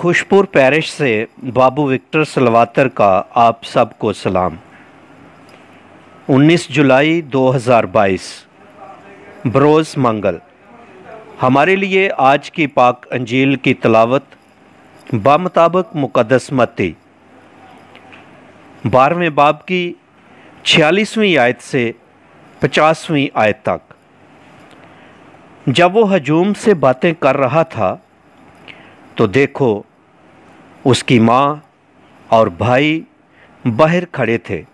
खुशपुर parish से बाबू Victor सलवातर का आप सबको सलाम 19 जुलाई 2022 बरोज़ मंगल हमारे लिए आज की पाक अंजील की तलावत बामताबक मुकदसमती बारहवें बाब की छियालीसवीं आयत से पचासवीं आयत तक जब वो हजूम से बातें कर रहा था तो देखो उसकी माँ और भाई बाहर खड़े थे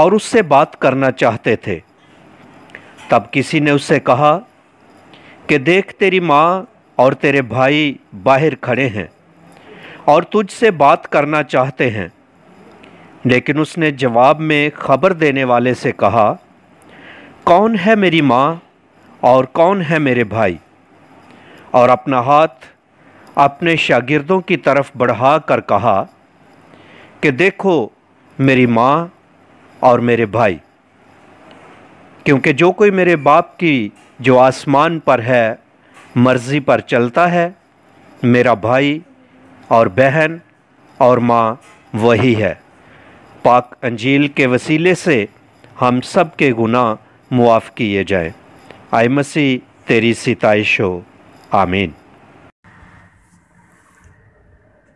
और उससे बात करना चाहते थे तब किसी ने उससे कहा कि देख तेरी माँ और तेरे भाई बाहर खड़े हैं और तुझसे बात करना चाहते हैं लेकिन उसने जवाब में ख़बर देने वाले से कहा कौन है मेरी माँ और कौन है मेरे भाई और अपना हाथ अपने शागिर्दों की तरफ बढ़ा कर कहा कि देखो मेरी माँ और मेरे भाई क्योंकि जो कोई मेरे बाप की जो आसमान पर है मर्ज़ी पर चलता है मेरा भाई और बहन और माँ वही है पाक अंजील के वसीले से हम सब के गुनाह मुआफ़ किए जाएँ आई मसी तेरी सितइश हो आमीन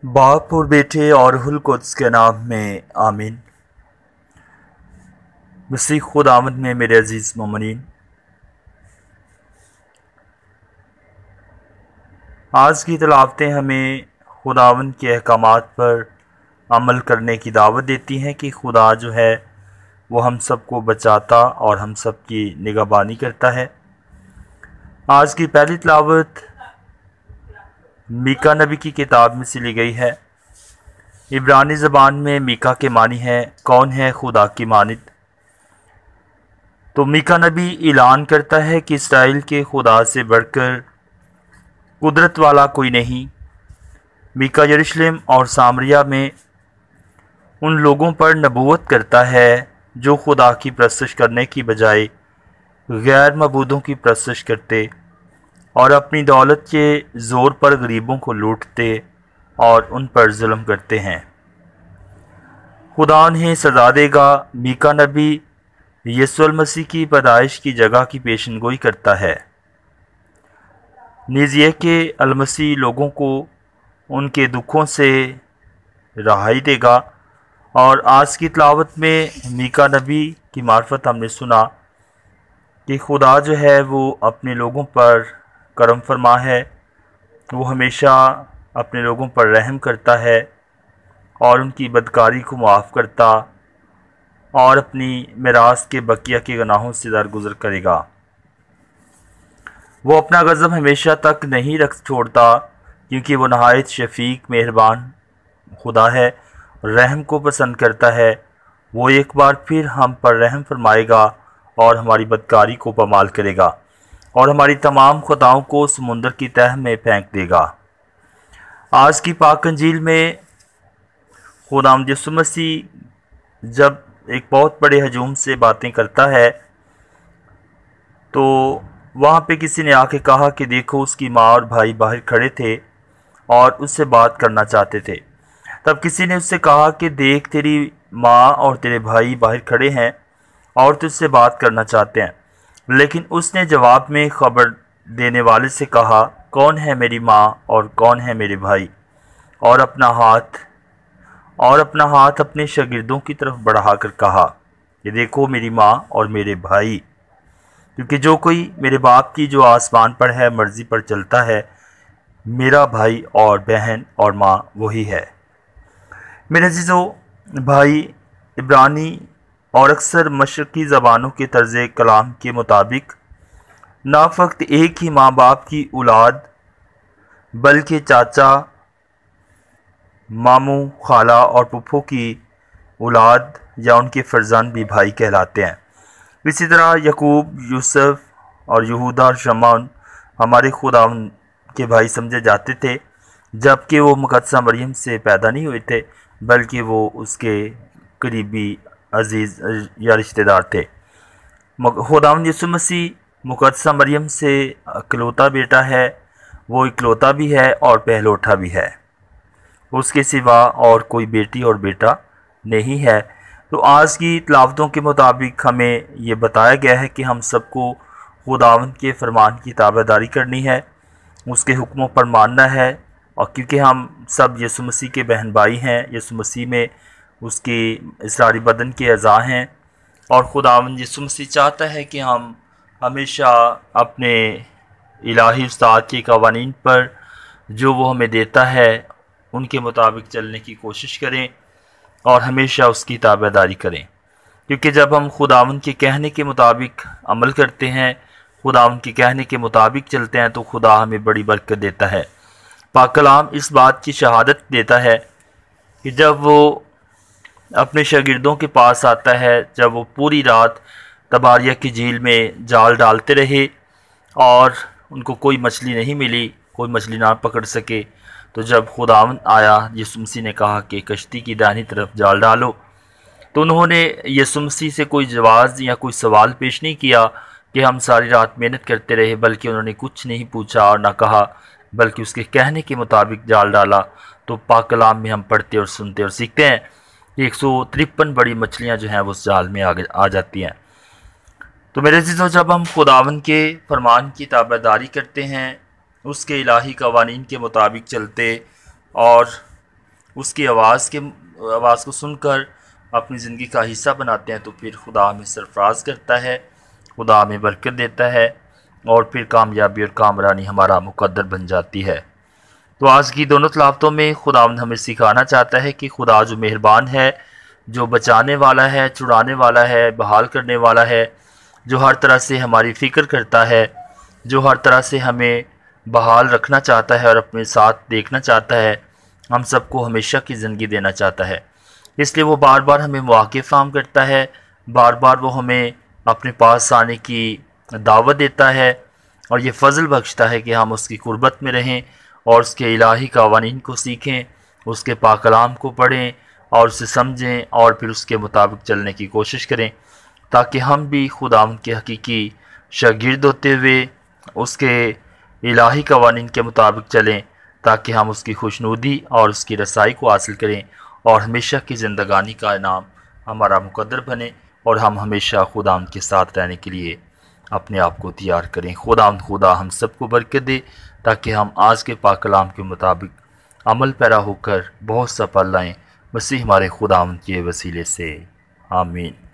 बाप और बेटे और हुलकुद्स के नाम में आमीन मसीह खुद आमद में मेरे अजीज़ ममनिन आज की तलावतें हमें खुदावन के अहकाम पर अमल करने की दावत देती हैं कि खुदा जो है वो हम सबको बचाता और हम सब की निगाहबानी करता है आज की पहली तलावत मीका नबी की किताब में से ली गई है इब्रानी ज़बान में मीका के मानी है कौन है खुदा की मानद तो मीका नबी ऐलान करता है कि इसराइल के खुदा से बढ़कर कुदरत वाला कोई नहीं मीका यरूशलेम और सामरिया में उन लोगों पर नबूवत करता है जो खुदा की प्रस्तश करने की बजाय गैर मबूदों की प्रस्तश करते और अपनी दौलत के ज़ोर पर गरीबों को लूटते और उन पर जुल्म करते हैं खुदा उन्हें सजा देगा मीका नबी यसुल मसीह की पैदाइश की जगह की पेशन गोई करता है निजिए के अलमसी लोगों को उनके दुखों से रहाई देगा और आज की तलावत में मीका नबी की मार्फत हमने सुना कि खुदा जो है वो अपने लोगों पर करम फरमा है वो हमेशा अपने लोगों पर रहम करता है और उनकी बदकारी को माफ़ करता और अपनी मराज के बकिया के गनाहों से दरगुजर करेगा वो अपना गज़ब हमेशा तक नहीं रख छोड़ता क्योंकि वो नहायत शफीक मेहरबान खुदा है रहम को पसंद करता है वो एक बार फिर हम पर रहम फरमाएगा और हमारी बदकारी को पमाल करेगा और हमारी तमाम खुदाओं को समुंदर की तह में फेंक देगा आज की पाक अंजील में खुदाम यसु जब एक बहुत बड़े हजूम से बातें करता है तो वहाँ पे किसी ने आके कहा कि देखो उसकी माँ और भाई बाहर खड़े थे और उससे बात करना चाहते थे तब किसी ने उससे कहा कि देख तेरी माँ और तेरे भाई बाहर खड़े हैं और तुझसे बात करना चाहते हैं लेकिन उसने जवाब में खबर देने वाले से कहा कौन है मेरी माँ और कौन है मेरे भाई और अपना हाथ और अपना हाथ अपने शागिर्दों की तरफ बढ़ाकर कहा ये देखो मेरी माँ और मेरे भाई क्योंकि जो कोई मेरे बाप की जो आसमान पर है मर्ज़ी पर चलता है मेरा भाई और बहन और माँ वही है मेरे जीजो भाई इब्रानी और अक्सर मशरक़ी ज़बानों के तर्ज़ कलाम के मुताबिक ना फ़क्त एक ही माँ बाप की औलाद बल्कि चाचा मामू खाला और पप्पू की औलाद या उनके फर्जान भी भाई कहलाते हैं इसी तरह यकूब यूसुफ और यहूदा और हमारे खुदा के भाई समझे जाते थे जबकि वो मुकदसा मरियम से पैदा नहीं हुए थे बल्कि वो उसके करीबी अजीज़ या रिश्तेदार थे खुदाम यसु मसीह मुकदसा मरियम से इकलौता बेटा है वो इकलौता भी है और पहलौठा भी है उसके सिवा और कोई बेटी और बेटा नहीं है तो आज की तलावतों के मुताबिक हमें ये बताया गया है कि हम सबको खुदावंद के फरमान की ताबेदारी करनी है उसके हुक्मों पर मानना है और क्योंकि हम सब यसु मसीह के बहन भाई हैं यसु मसीह में उसके इसरार बदन के अज़ा हैं और खुदा यसु मसीह चाहता है कि हम हमेशा अपने इलाही उस्ताद के कवानीन पर जो वो हमें देता है उनके मुताबिक चलने की कोशिश करें और हमेशा उसकी ताबेदारी करें क्योंकि जब हम खुदावन के कहने के मुताबिक अमल करते हैं खुदावन के कहने के मुताबिक चलते हैं तो खुदा हमें बड़ी बरकत देता है पाकलाम इस बात की शहादत देता है कि जब वो अपने शागिर्दों के पास आता है जब वो पूरी रात तबारिया की झील में जाल डालते रहे और उनको कोई मछली नहीं मिली कोई मछली ना पकड़ सके तो जब खुदावन आया यसुमसी ने कहा कि कश्ती की दाहिनी तरफ जाल डालो तो उन्होंने यसुमसी से कोई जवाब या कोई सवाल पेश नहीं किया कि हम सारी रात मेहनत करते रहे बल्कि उन्होंने कुछ नहीं पूछा और ना कहा बल्कि उसके कहने के मुताबिक जाल डाला तो पाकलाम में हम पढ़ते और सुनते और सीखते हैं एक सौ तिरपन बड़ी मछलियाँ जो हैं वो जाल में आ, आ जाती हैं तो मेरे चीज़ों जब हम खुदावन के फरमान की ताबेदारी करते हैं उसके इलाही कवानीन के मुताबिक चलते और उसकी आवाज़ के आवाज़ को सुनकर अपनी ज़िंदगी का हिस्सा बनाते हैं तो फिर खुदा हमें सरफराज करता है खुदा हमें बरकत देता है और फिर कामयाबी और कामरानी हमारा मुकद्दर बन जाती है तो आज की दोनों तलावतों में ख़ुदा हमें सिखाना चाहता है कि खुदा जो मेहरबान है जो बचाने वाला है छुड़ाने वाला है बहाल करने वाला है जो हर तरह से हमारी फ़िक्र करता है जो हर तरह से हमें बहाल रखना चाहता है और अपने साथ देखना चाहता है हम सबको हमेशा की ज़िंदगी देना चाहता है इसलिए वो बार बार हमें मौक़े फाम करता है बार बार वो हमें अपने पास आने की दावत देता है और ये फजल बख्शता है कि हम उसकी गुरबत में रहें और उसके इलाही कवानीन को सीखें उसके पाकलाम को पढ़ें और उसे समझें और फिर उसके मुताबिक चलने की कोशिश करें ताकि हम भी खुदा के हकीकी शागिर्द होते हुए उसके इलाही कवानीन के मुताबिक चलें ताकि हम उसकी खुशनुदी और उसकी रसाई को हासिल करें और हमेशा की ज़िंदगानी का इनाम हमारा मुकदर बने और हम हमेशा खुदा के साथ रहने के लिए अपने आप को तैयार करें खुदा खुदा हम सबको बरकत दे ताकि हम आज के पाकलाम के मुताबिक अमल पैरा होकर बहुत सफल लाएँ मसीह हमारे खुदा के वसीले से आमीन